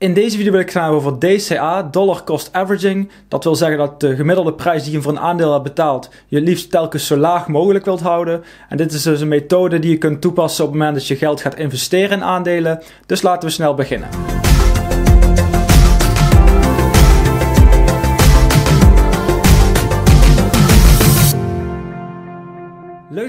In deze video wil ik het gaan hebben over DCA, Dollar Cost Averaging. Dat wil zeggen dat de gemiddelde prijs die je voor een aandeel hebt betaald, je liefst telkens zo laag mogelijk wilt houden. En dit is dus een methode die je kunt toepassen op het moment dat je geld gaat investeren in aandelen. Dus laten we snel beginnen.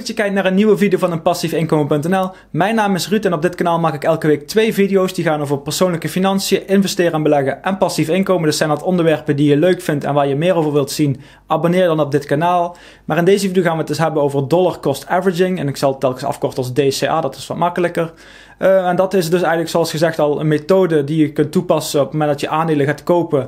dat je kijkt naar een nieuwe video van een passiefinkomen.nl. Mijn naam is Ruud en op dit kanaal maak ik elke week twee video's die gaan over persoonlijke financiën, investeren en beleggen en passief inkomen. Dus zijn dat onderwerpen die je leuk vindt en waar je meer over wilt zien, abonneer dan op dit kanaal. Maar in deze video gaan we het dus hebben over dollar cost averaging en ik zal het telkens afkorten als DCA, dat is wat makkelijker. Eh, en dat is dus eigenlijk, zoals gezegd, al een methode die je kunt toepassen op het moment dat je aandelen gaat kopen.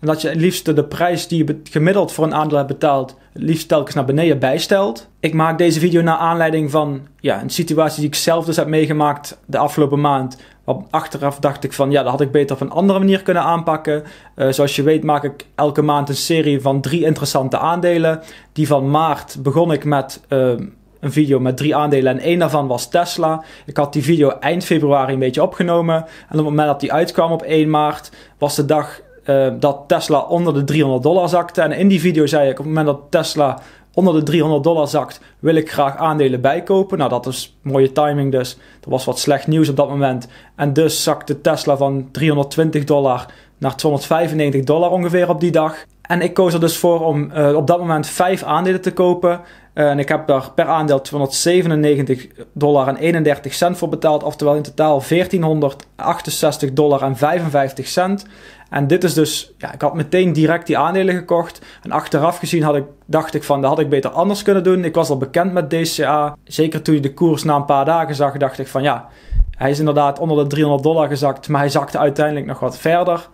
En dat je het liefst de prijs die je gemiddeld voor een aandeel hebt betaald, het liefst telkens naar beneden bijstelt. Ik maak deze video naar aanleiding van ja, een situatie die ik zelf dus heb meegemaakt de afgelopen maand. Want achteraf dacht ik van ja, dat had ik beter op een andere manier kunnen aanpakken. Eh, zoals je weet maak ik elke maand een serie van drie interessante aandelen. Die van maart begon ik met ehm, een video met drie aandelen en één daarvan was Tesla. Ik had die video eind februari een beetje opgenomen. En op het moment dat die uitkwam op 1 maart was de dag eh, dat Tesla onder de 300 dollar zakte. En in die video zei ik op het moment dat Tesla onder de 300 dollar zakt, wil ik graag aandelen bijkopen. Nou, dat is mooie timing dus. Er was wat slecht nieuws op dat moment. En dus zakte Tesla van 320 dollar naar 295 dollar ongeveer op die dag. En ik koos er dus voor om eh, op dat moment vijf aandelen te kopen. Eh, en ik heb daar per aandeel 297 dollar en 31 cent voor betaald. Oftewel in totaal 1468 dollar en 55 cent. En dit is dus, ja, ik had meteen direct die aandelen gekocht. En achteraf gezien had ik, dacht ik van, dat had ik beter anders kunnen doen. Ik was al bekend met DCA. Zeker toen je de koers na een paar dagen zag, dacht ik van ja, hij is inderdaad onder de 300 dollar gezakt. Maar hij zakte uiteindelijk nog wat verder.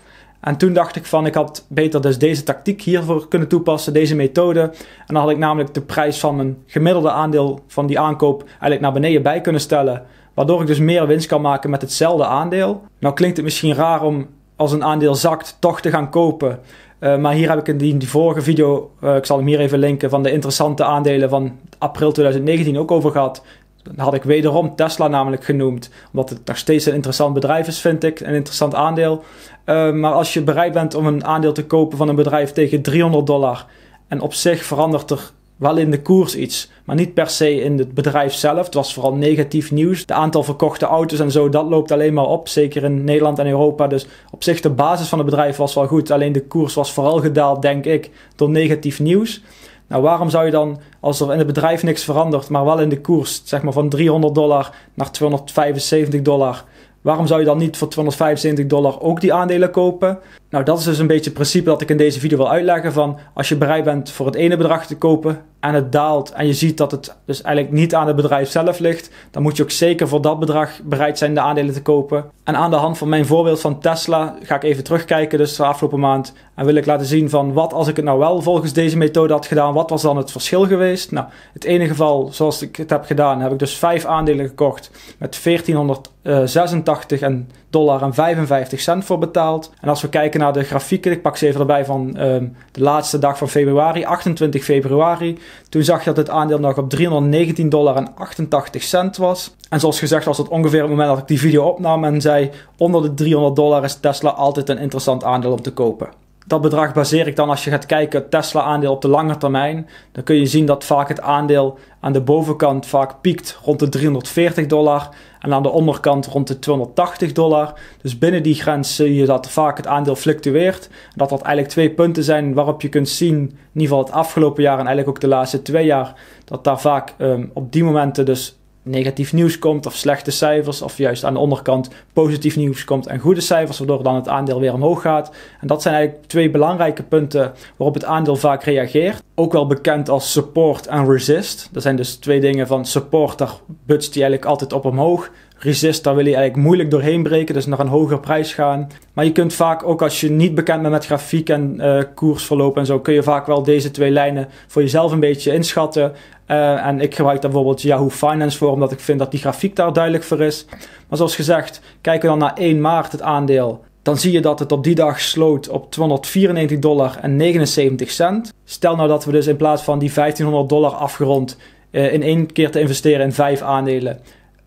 En toen dacht ik van, ik had beter dus deze tactiek hiervoor kunnen toepassen, deze methode. En dan had ik namelijk de prijs van mijn gemiddelde aandeel van die aankoop eigenlijk naar beneden bij kunnen stellen. Waardoor ik dus meer winst kan maken met hetzelfde aandeel. Nou klinkt het misschien raar om als een aandeel zakt toch te gaan kopen. Eh, maar hier heb ik in die, vorige video, eh, ik zal hem hier even linken, van de interessante aandelen van april 2019 ook over gehad. Dan had ik wederom Tesla namelijk genoemd. Omdat het nog steeds een interessant bedrijf is, vind ik. Een interessant aandeel. Eh, maar als je bereid bent om een aandeel te kopen van een bedrijf tegen 300 dollar. En op zich verandert er wel in de koers iets, maar niet per se in het bedrijf zelf. Het was vooral negatief nieuws. De aantal verkochte auto's en zo, dat loopt alleen maar op, zeker in Nederland en Europa. Dus op zich de basis van het bedrijf was wel goed, alleen de koers was vooral gedaald, denk ik, door negatief nieuws. Nou, waarom zou je dan, als er in het bedrijf niks verandert, maar wel in de koers, zeg maar van 300 dollar naar 275 dollar, Waarom zou je dan niet voor 275 dollar ook die aandelen kopen? Nou, dat is dus een beetje het principe dat ik in deze video wil uitleggen van als je bereid bent voor het ene bedrag te kopen, en het daalt en je ziet dat het dus eigenlijk niet aan het bedrijf zelf ligt, dan moet je ook zeker voor dat bedrag bereid zijn de aandelen te kopen. En aan de hand van mijn voorbeeld van Tesla ga ik even terugkijken, dus de afgelopen maand, en wil ik laten zien van wat als ik het nou wel volgens deze methode had gedaan, wat was dan het verschil geweest? Nou, het ene geval, zoals ik het heb gedaan, heb ik dus vijf aandelen gekocht met 1486 eh, en dollar en 55 cent voor betaald. En als we kijken naar de grafieken, ik pak ze even erbij van ehm, de laatste dag van februari, 28 februari, toen zag je dat het aandeel nog op 319 dollar en 88 cent was. En zoals gezegd was dat ongeveer het moment dat ik die video opnam en zei... onder de 300 dollar is Tesla altijd een interessant aandeel om te kopen. Dat bedrag baseer ik dan als je gaat kijken Tesla-aandeel op de lange termijn. Dan kun je zien dat vaak het aandeel aan de bovenkant vaak piekt rond de 340 dollar en aan de onderkant rond de 280 dollar. Dus binnen die grens zie je dat vaak het aandeel fluctueert. Dat dat eigenlijk twee punten zijn waarop je kunt zien, in ieder geval het afgelopen jaar en eigenlijk ook de laatste twee jaar, dat daar vaak ehm, op die momenten dus negatief nieuws komt of slechte cijfers, of juist aan de onderkant positief nieuws komt en goede cijfers, waardoor dan het aandeel weer omhoog gaat. En dat zijn eigenlijk twee belangrijke punten waarop het aandeel vaak reageert. Ook wel bekend als support en resist. Dat zijn dus twee dingen van support, daar butst hij eigenlijk altijd op omhoog resist, daar wil je eigenlijk moeilijk doorheen breken, dus naar een hoger prijs gaan. Maar je kunt vaak, ook als je niet bekend bent met grafiek en uh, koersverloop en zo, kun je vaak wel deze twee lijnen voor jezelf een beetje inschatten. Eh, en ik gebruik daar bijvoorbeeld Yahoo Finance voor, omdat ik vind dat die grafiek daar duidelijk voor is. Maar zoals gezegd, kijken we dan naar 1 maart het aandeel. Dan zie je dat het op die dag sloot op 294 dollar en 79 cent. Stel nou dat we dus in plaats van die 1500 dollar afgerond eh, in één keer te investeren in vijf aandelen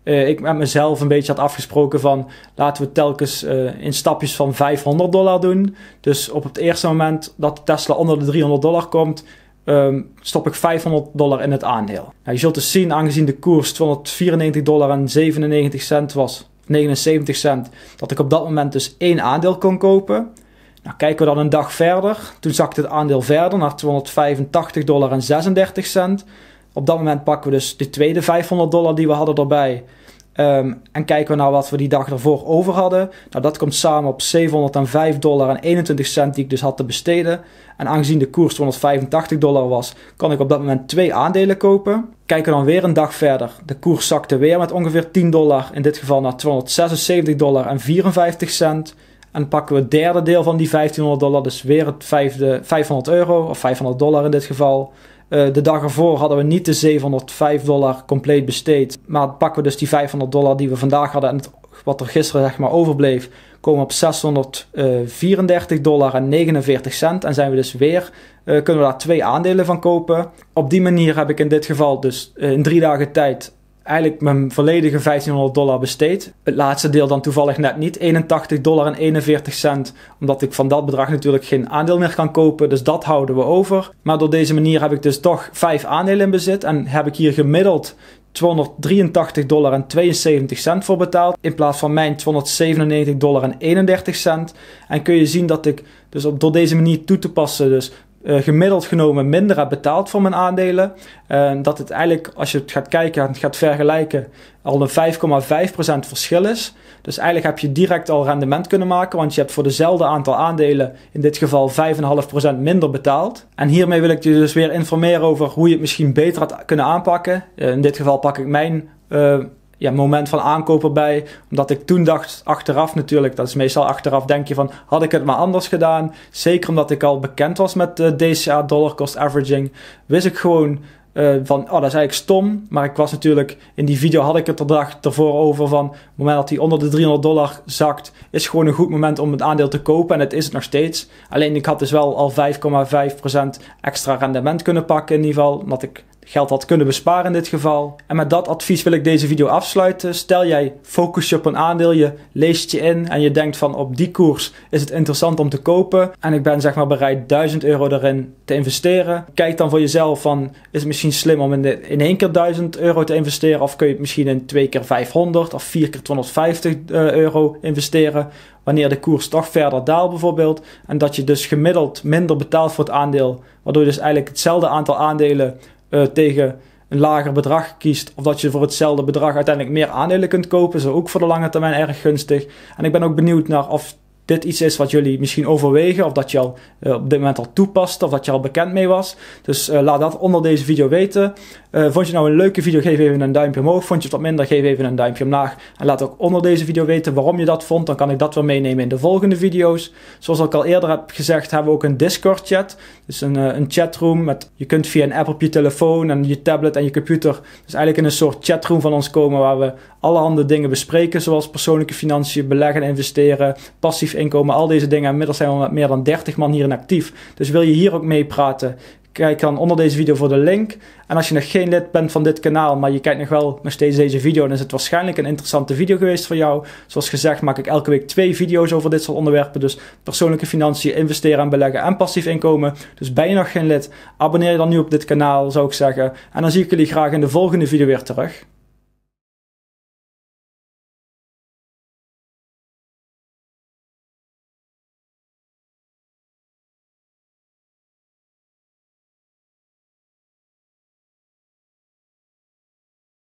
uh, ik met mezelf een beetje had afgesproken van laten we telkens eh, in stapjes van 500 dollar doen. Dus op het eerste moment dat Tesla onder de 300 dollar komt, ehm, stop ik 500 dollar in het aandeel. Nou, je zult dus zien, aangezien de koers 294 dollar en 97 cent was, 79 cent, dat ik op dat moment dus één aandeel kon kopen. Nou, kijken we dan een dag verder. Toen zakte het aandeel verder naar 285 dollar en 36 cent. Op dat moment pakken we dus de tweede 500 dollar die we hadden erbij. Ehm, en kijken we naar wat we die dag ervoor over hadden. Nou, dat komt samen op 705 dollar en 21 cent die ik dus had te besteden. En aangezien de koers 285 dollar was, kan ik op dat moment twee aandelen kopen. Kijken we dan weer een dag verder. De koers zakte weer met ongeveer 10 dollar. In dit geval naar 276 dollar en 54 cent. En pakken we het derde deel van die 1500 dollar, dus weer het vijfde, 500 euro of 500 dollar in dit geval. Eh, de dag ervoor hadden we niet de 705 dollar compleet besteed. Maar pakken we dus die 500 dollar die we vandaag hadden en wat er gisteren zeg maar overbleef, komen we op 634 eh, dollar en 49 cent. En zijn we dus weer, eh, kunnen we daar twee aandelen van kopen. Op die manier heb ik in dit geval dus in drie dagen tijd eigenlijk mijn volledige 1500 dollar besteed. Het laatste deel dan toevallig net niet. 81 dollar en 41 cent. Omdat ik van dat bedrag natuurlijk geen aandeel meer kan kopen. Dus dat houden we over. Maar door deze manier heb ik dus toch 5 aandelen in bezit. En heb ik hier gemiddeld 283 dollar en 72 cent voor betaald. In plaats van mijn 297 dollar en 31 cent. En kun je zien dat ik dus op, door deze manier toe te passen dus eh, gemiddeld genomen minder heb betaald voor mijn aandelen. dat het eigenlijk, als je het gaat kijken en gaat vergelijken, al een 5,5% verschil is. Dus eigenlijk heb je direct al rendement kunnen maken, want je hebt voor dezelfde aantal aandelen, in dit geval 5,5% minder betaald. En hiermee wil ik je dus weer informeren over hoe je het misschien beter had kunnen aanpakken. Eh, in dit geval pak ik mijn eh, ja, moment van aankopen bij. Omdat ik toen dacht, achteraf natuurlijk, dat is meestal achteraf, denk je van, had ik het maar anders gedaan? Zeker omdat ik al bekend was met uh, DCA, dollar cost averaging, wist ik gewoon eh, van, oh, dat is eigenlijk stom. Maar ik was natuurlijk, in die video had ik het er dag ervoor over van, het moment dat hij onder de 300 dollar zakt, is gewoon een goed moment om het aandeel te kopen. En het is het nog steeds. Alleen ik had dus wel al 5,5% extra rendement kunnen pakken in ieder geval, omdat ik geld had kunnen besparen in dit geval. En met dat advies wil ik deze video afsluiten. Stel jij focus je op een aandeel, je leest je in en je denkt van op die koers is het interessant om te kopen. En ik ben zeg maar bereid 1000 euro daarin te investeren. Kijk dan voor jezelf van is het misschien slim om in, de, in één keer 1000 euro te investeren of kun je het misschien in twee keer 500 of vier keer 250 eh, euro investeren wanneer de koers toch verder daalt bijvoorbeeld. En dat je dus gemiddeld minder betaalt voor het aandeel. Waardoor je dus eigenlijk hetzelfde aantal aandelen uh, tegen een lager bedrag kiest. Of dat je voor hetzelfde bedrag uiteindelijk meer aandelen kunt kopen. is ook voor de lange termijn erg gunstig. En ik ben ook benieuwd naar of dit iets is wat jullie misschien overwegen of dat je al eh, op dit moment al toepast of dat je al bekend mee was. Dus eh, laat dat onder deze video weten. Eh, vond je nou een leuke video, geef even een duimpje omhoog. Vond je het wat minder, geef even een duimpje omlaag. En laat ook onder deze video weten waarom je dat vond. Dan kan ik dat wel meenemen in de volgende video's. Zoals ik al eerder heb gezegd, hebben we ook een Discord chat. Dus een, een chatroom. Met, je kunt via een app op je telefoon en je tablet en je computer. Dus eigenlijk in een soort chatroom van ons komen waar we allerhande dingen bespreken. Zoals persoonlijke financiën, beleggen, investeren, passief basisinkomen, al deze dingen. Inmiddels zijn we met meer dan 30 man hierin actief. Dus wil je hier ook mee praten? Kijk dan onder deze video voor de link. En als je nog geen lid bent van dit kanaal, maar je kijkt nog wel nog steeds deze video, dan is het waarschijnlijk een interessante video geweest voor jou. Zoals gezegd maak ik elke week twee video's over dit soort onderwerpen. Dus persoonlijke financiën, investeren en beleggen en passief inkomen. Dus ben je nog geen lid, abonneer je dan nu op dit kanaal, zou ik zeggen. En dan zie ik jullie graag in de volgende video weer terug.